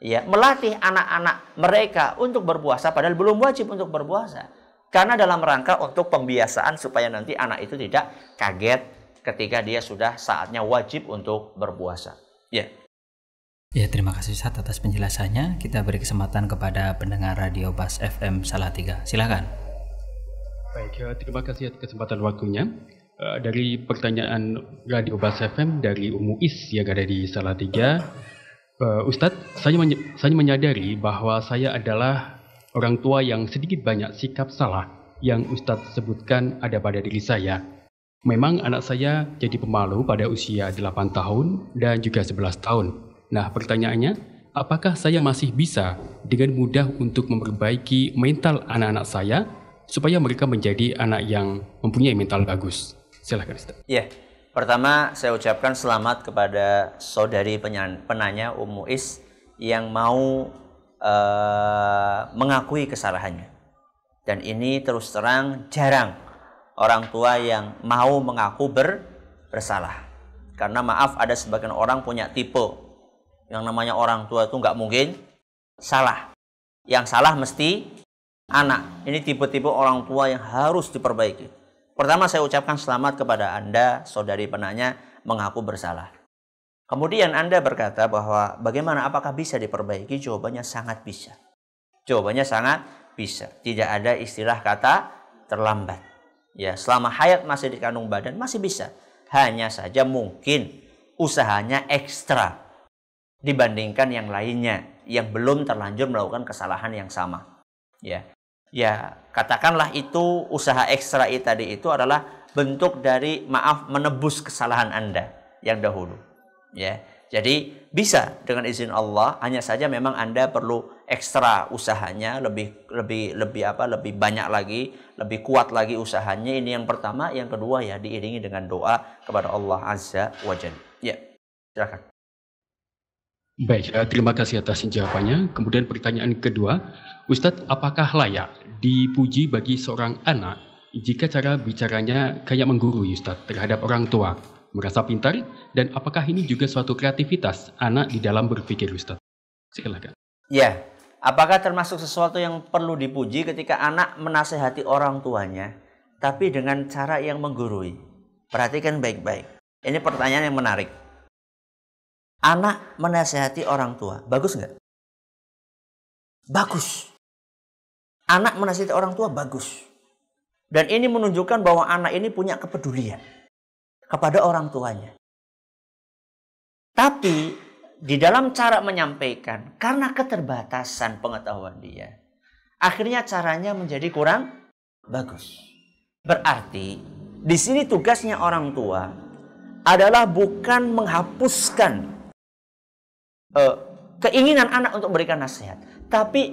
Speaker 1: ya melatih anak-anak mereka untuk berpuasa padahal belum wajib untuk berpuasa. Karena dalam rangka untuk pembiasaan supaya nanti anak itu tidak kaget ketika dia sudah saatnya wajib untuk berpuasa.
Speaker 2: Ya. Ya, terima kasih Ustaz atas penjelasannya. Kita beri kesempatan kepada pendengar Radio Bas FM Salatiga. Silakan.
Speaker 3: Baik, eh, terima kasih atas kesempatan waktunya. Eh, dari pertanyaan Radio Bas FM dari Umu Is yang ada di Salatiga, uh, Ustadz, saya, men saya menyadari bahwa saya adalah orang tua yang sedikit banyak sikap salah yang Ustadz sebutkan ada pada diri saya. Memang anak saya jadi pemalu pada usia 8 tahun dan juga 11 tahun. Nah, pertanyaannya, apakah saya masih bisa dengan mudah untuk memperbaiki mental anak-anak saya supaya mereka menjadi anak yang mempunyai mental bagus? Silahkan, Ustaz.
Speaker 1: Iya. Yeah. Pertama, saya ucapkan selamat kepada saudari penanya Ummu Is yang mau uh, mengakui kesalahannya. Dan ini terus terang jarang orang tua yang mau mengaku ber, bersalah. Karena maaf ada sebagian orang punya tipe yang namanya orang tua itu nggak mungkin salah. Yang salah mesti anak. Ini tipe-tipe orang tua yang harus diperbaiki. Pertama saya ucapkan selamat kepada Anda, saudari penanya, mengaku bersalah. Kemudian Anda berkata bahwa bagaimana apakah bisa diperbaiki? Jawabannya sangat bisa. Jawabannya sangat bisa. Tidak ada istilah kata terlambat. Ya, selama hayat masih dikandung badan masih bisa. Hanya saja mungkin usahanya ekstra dibandingkan yang lainnya yang belum terlanjur melakukan kesalahan yang sama. Ya. Ya, katakanlah itu usaha ekstra itu tadi itu adalah bentuk dari maaf menebus kesalahan Anda yang dahulu. Ya. Jadi bisa dengan izin Allah, hanya saja memang Anda perlu ekstra usahanya lebih lebih lebih apa? lebih banyak lagi, lebih kuat lagi usahanya. Ini yang pertama, yang kedua ya diiringi dengan doa kepada Allah Azza wa Ya. Silakan.
Speaker 3: Baik, eh, terima kasih atas jawabannya. Kemudian pertanyaan kedua, Ustadz, apakah layak dipuji bagi seorang anak jika cara bicaranya kayak menggurui Ustadz terhadap orang tua? merasa pintar, dan apakah ini juga suatu kreativitas anak di dalam berpikir Ustaz? Silakan.
Speaker 1: Ya, apakah termasuk sesuatu yang perlu dipuji ketika anak menasehati orang tuanya, tapi dengan cara yang menggurui? Perhatikan baik-baik. Ini pertanyaan yang menarik. Anak menasehati orang tua, bagus nggak? Bagus. Anak menasihati orang tua, bagus. Dan ini menunjukkan bahwa anak ini punya kepedulian kepada orang tuanya. Tapi di dalam cara menyampaikan, karena keterbatasan pengetahuan dia, akhirnya caranya menjadi kurang bagus. Berarti di sini tugasnya orang tua adalah bukan menghapuskan uh, keinginan anak untuk berikan nasihat, tapi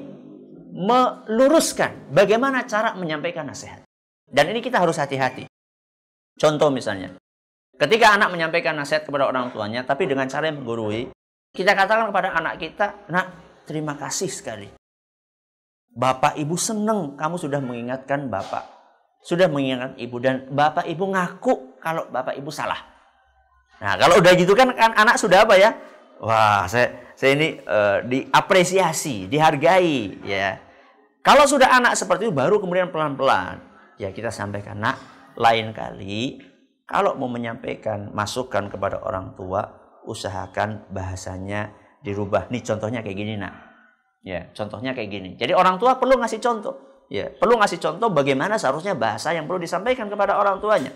Speaker 1: meluruskan bagaimana cara menyampaikan nasihat. Dan ini kita harus hati-hati. Contoh misalnya, Ketika anak menyampaikan nasihat kepada orang tuanya, tapi dengan cara yang menggurui, kita katakan kepada anak kita, nak, terima kasih sekali. Bapak ibu seneng kamu sudah mengingatkan bapak. Sudah mengingatkan ibu dan bapak ibu ngaku kalau bapak ibu salah. Nah kalau udah gitu kan, kan anak sudah apa ya? Wah saya, saya ini uh, diapresiasi, dihargai ya. Kalau sudah anak seperti itu baru kemudian pelan-pelan ya kita sampaikan nak lain kali kalau mau menyampaikan masukan kepada orang tua, usahakan bahasanya dirubah. Nih contohnya kayak gini nak. Ya, contohnya kayak gini. Jadi orang tua perlu ngasih contoh. Ya, perlu ngasih contoh bagaimana seharusnya bahasa yang perlu disampaikan kepada orang tuanya.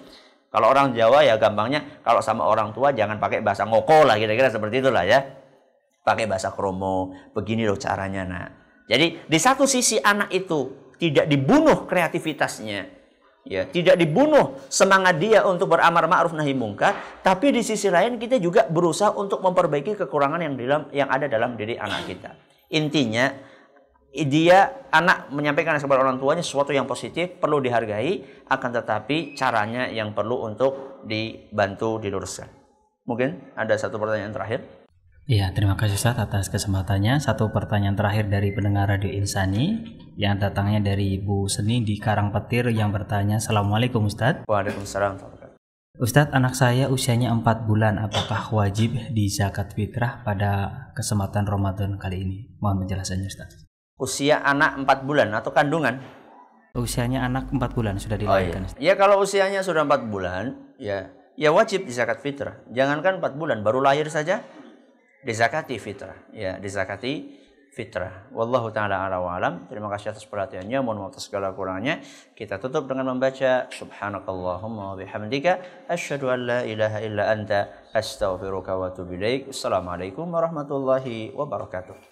Speaker 1: Kalau orang Jawa ya gampangnya kalau sama orang tua jangan pakai bahasa ngoko lah kira-kira seperti itulah ya. Pakai bahasa kromo, begini loh caranya nak. Jadi di satu sisi anak itu tidak dibunuh kreativitasnya, ya tidak dibunuh semangat dia untuk beramar ma'ruf nahi mungkar tapi di sisi lain kita juga berusaha untuk memperbaiki kekurangan yang dalam yang ada dalam diri anak kita intinya dia anak menyampaikan kepada orang tuanya sesuatu yang positif perlu dihargai akan tetapi caranya yang perlu untuk dibantu diluruskan mungkin ada satu pertanyaan terakhir
Speaker 2: Iya, terima kasih Ustaz atas kesempatannya. Satu pertanyaan terakhir dari pendengar Radio Insani yang datangnya dari Ibu Seni di Karang Petir yang bertanya, Assalamualaikum Ustaz. Waalaikumsalam. Ustaz, anak saya usianya 4 bulan, apakah wajib di zakat fitrah pada kesempatan Ramadan kali ini? Mohon penjelasannya Ustaz.
Speaker 1: Usia anak 4 bulan atau kandungan?
Speaker 2: Usianya anak 4 bulan sudah dilahirkan. Oh,
Speaker 1: iya. Ya kalau usianya sudah 4 bulan, ya ya wajib di zakat fitrah. Jangankan 4 bulan, baru lahir saja dizakati fitrah ya dizakati fitrah wallahu taala ala wa alam terima kasih atas perhatiannya mohon maaf atas segala kurangnya kita tutup dengan membaca subhanakallahumma wa bihamdika asyhadu an la ilaha illa anta astaghfiruka wa atubu ilaik assalamualaikum warahmatullahi wabarakatuh